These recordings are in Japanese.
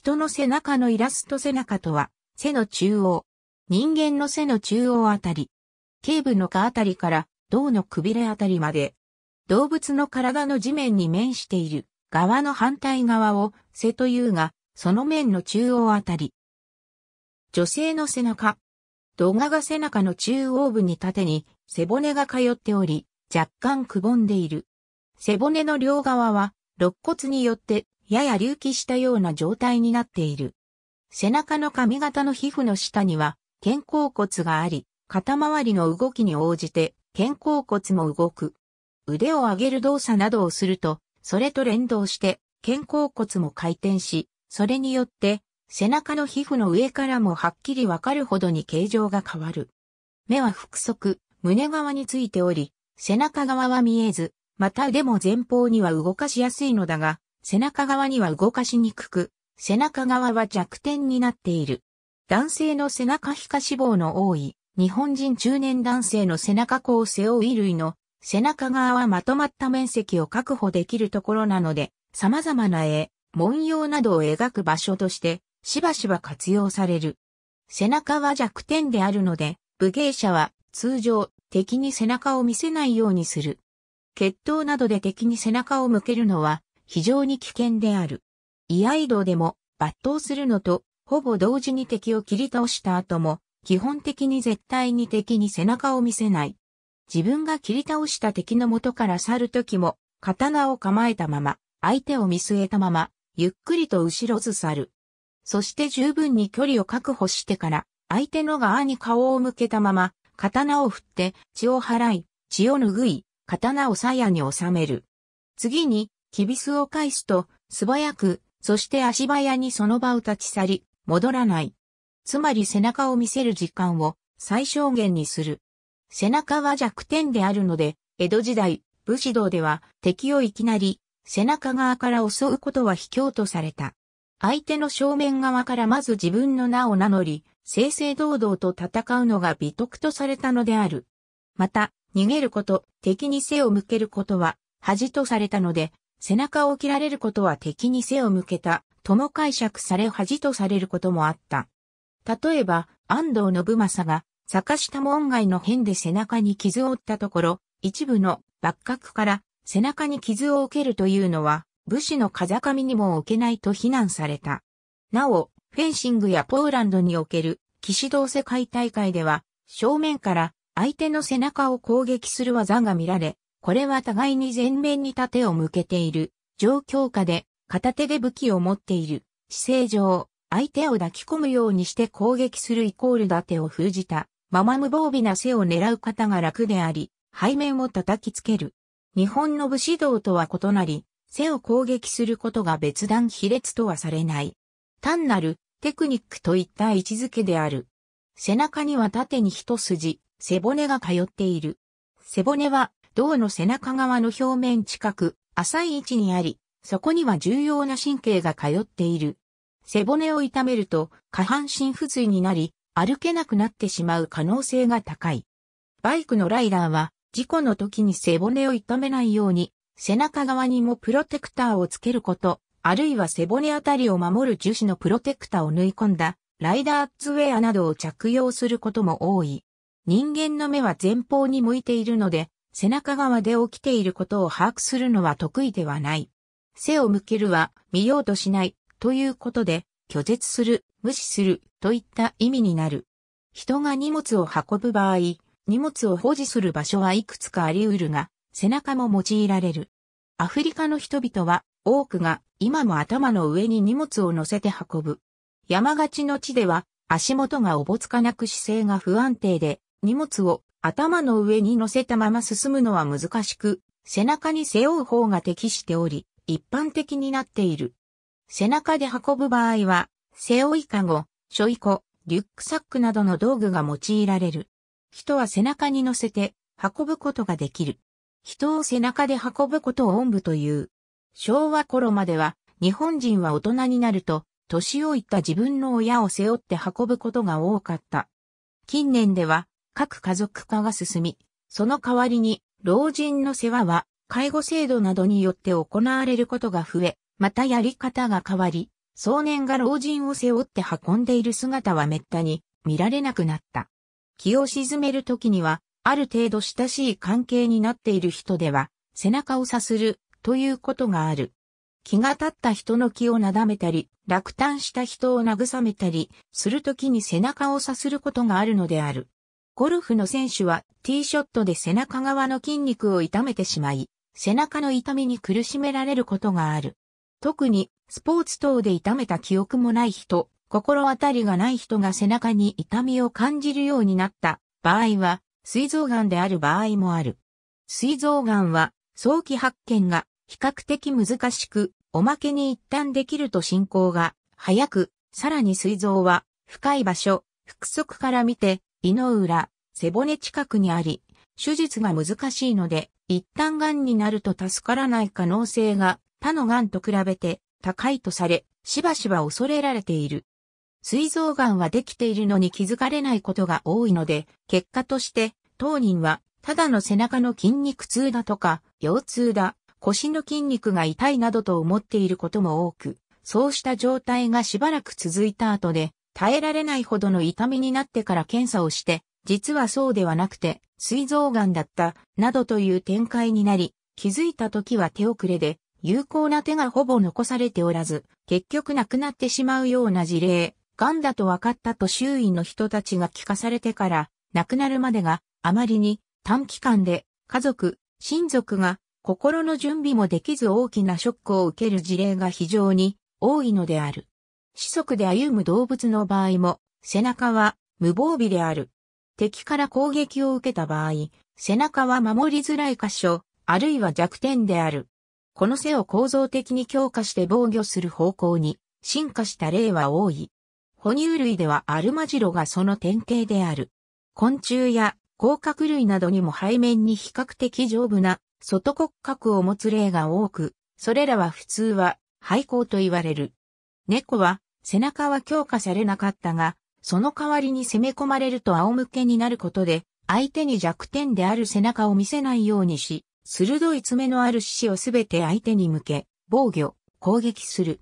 人の背中のイラスト背中とは、背の中央。人間の背の中央あたり。頸部の下あたりから、胴のくびれあたりまで。動物の体の地面に面している側の反対側を背というが、その面の中央あたり。女性の背中。動画が背中の中央部に縦に背骨が通っており、若干くぼんでいる。背骨の両側は、肋骨によってやや隆起したような状態になっている。背中の髪型の皮膚の下には肩甲骨があり、肩周りの動きに応じて肩甲骨も動く。腕を上げる動作などをすると、それと連動して肩甲骨も回転し、それによって背中の皮膚の上からもはっきりわかるほどに形状が変わる。目は腹側、胸側についており、背中側は見えず、また腕も前方には動かしやすいのだが、背中側には動かしにくく、背中側は弱点になっている。男性の背中皮下脂肪の多い、日本人中年男性の背中甲を背負う衣類の背中側はまとまった面積を確保できるところなので、様々な絵、文様などを描く場所として、しばしば活用される。背中は弱点であるので、武芸者は通常敵に背中を見せないようにする。血統などで敵に背中を向けるのは非常に危険である。居合道でも、抜刀するのと、ほぼ同時に敵を切り倒した後も、基本的に絶対に敵に背中を見せない。自分が切り倒した敵の元から去る時も、刀を構えたまま、相手を見据えたまま、ゆっくりと後ろず去る。そして十分に距離を確保してから、相手の側に顔を向けたまま、刀を振って、血を払い、血を拭い、刀を鞘に収める。次に、キビスを返すと、素早く、そして足早にその場を立ち去り、戻らない。つまり背中を見せる時間を最小限にする。背中は弱点であるので、江戸時代、武士道では敵をいきなり背中側から襲うことは卑怯とされた。相手の正面側からまず自分の名を名乗り、正々堂々と戦うのが美徳とされたのである。また、逃げること、敵に背を向けることは恥とされたので、背中を切られることは敵に背を向けた、とも解釈され恥とされることもあった。例えば、安藤信正が、坂下門外の変で背中に傷を負ったところ、一部の幕閣から背中に傷を受けるというのは、武士の風上にも置けないと非難された。なお、フェンシングやポーランドにおける騎士道世界大会では、正面から相手の背中を攻撃する技が見られ、これは互いに前面に盾を向けている、状況下で片手で武器を持っている、姿勢上、相手を抱き込むようにして攻撃するイコール盾を封じた、まま無防備な背を狙う方が楽であり、背面を叩きつける。日本の武士道とは異なり、背を攻撃することが別段卑劣とはされない。単なるテクニックといった位置づけである。背中には縦に一筋、背骨が通っている。背骨は胴の背中側の表面近く浅い位置にあり、そこには重要な神経が通っている。背骨を痛めると下半身不随になり、歩けなくなってしまう可能性が高い。バイクのライダーは事故の時に背骨を痛めないように背中側にもプロテクターをつけること、あるいは背骨あたりを守る樹脂のプロテクターを縫い込んだライダーツウェアなどを着用することも多い。人間の目は前方に向いているので、背中側で起きていることを把握するのは得意ではない。背を向けるは見ようとしないということで、拒絶する、無視するといった意味になる。人が荷物を運ぶ場合、荷物を保持する場所はいくつかあり得るが、背中も用いられる。アフリカの人々は多くが今も頭の上に荷物を乗せて運ぶ。山がちの地では足元がおぼつかなく姿勢が不安定で荷物を頭の上に乗せたまま進むのは難しく、背中に背負う方が適しており、一般的になっている。背中で運ぶ場合は、背負いかご、背いこ、リュックサックなどの道具が用いられる。人は背中に乗せて運ぶことができる。人を背中で運ぶことをおんぶという。昭和頃までは、日本人は大人になると、年老いた自分の親を背負って運ぶことが多かった。近年では、各家族化が進み、その代わりに老人の世話は介護制度などによって行われることが増え、またやり方が変わり、少年が老人を背負って運んでいる姿は滅多に見られなくなった。気を沈めるときには、ある程度親しい関係になっている人では、背中をさするということがある。気が立った人の気をなだめたり、落胆した人を慰めたり、するときに背中をさすることがあるのである。ゴルフの選手はティーショットで背中側の筋肉を痛めてしまい、背中の痛みに苦しめられることがある。特にスポーツ等で痛めた記憶もない人、心当たりがない人が背中に痛みを感じるようになった場合は、膵臓癌である場合もある。膵臓癌は早期発見が比較的難しく、おまけに一旦できると進行が早く、さらに膵臓は深い場所、腹側から見て胃の裏、背骨近くにあり、手術が難しいので、一旦癌になると助からない可能性が他の癌と比べて高いとされ、しばしば恐れられている。膵臓癌はできているのに気づかれないことが多いので、結果として当人はただの背中の筋肉痛だとか、腰痛だ、腰の筋肉が痛いなどと思っていることも多く、そうした状態がしばらく続いた後で、耐えられないほどの痛みになってから検査をして、実はそうではなくて、膵臓癌だった、などという展開になり、気づいた時は手遅れで、有効な手がほぼ残されておらず、結局亡くなってしまうような事例、癌だと分かったと周囲の人たちが聞かされてから、亡くなるまでがあまりに短期間で家族、親族が心の準備もできず大きなショックを受ける事例が非常に多いのである。四則で歩む動物の場合も、背中は無防備である。敵から攻撃を受けた場合、背中は守りづらい箇所、あるいは弱点である。この背を構造的に強化して防御する方向に進化した例は多い。哺乳類ではアルマジロがその典型である。昆虫や甲殻類などにも背面に比較的丈夫な外骨格を持つ例が多く、それらは普通は廃校と言われる。猫は背中は強化されなかったが、その代わりに攻め込まれると仰向けになることで、相手に弱点である背中を見せないようにし、鋭い爪のある獅子をすべて相手に向け、防御、攻撃する。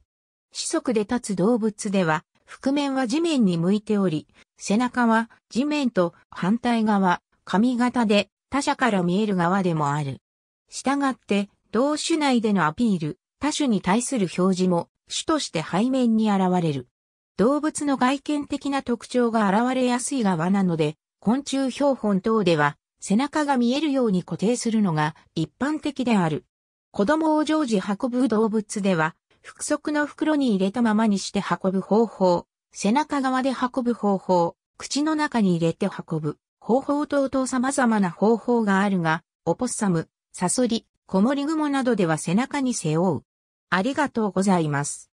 四足で立つ動物では、覆面は地面に向いており、背中は地面と反対側、髪型で他者から見える側でもある。したがって、同種内でのアピール、他種に対する表示も種として背面に現れる。動物の外見的な特徴が現れやすい側なので、昆虫標本等では背中が見えるように固定するのが一般的である。子供を常時運ぶ動物では、腹足の袋に入れたままにして運ぶ方法、背中側で運ぶ方法、口の中に入れて運ぶ方法等々様々な方法があるが、オポッサム、サソリ、コモリグモなどでは背中に背負うありがとうございます。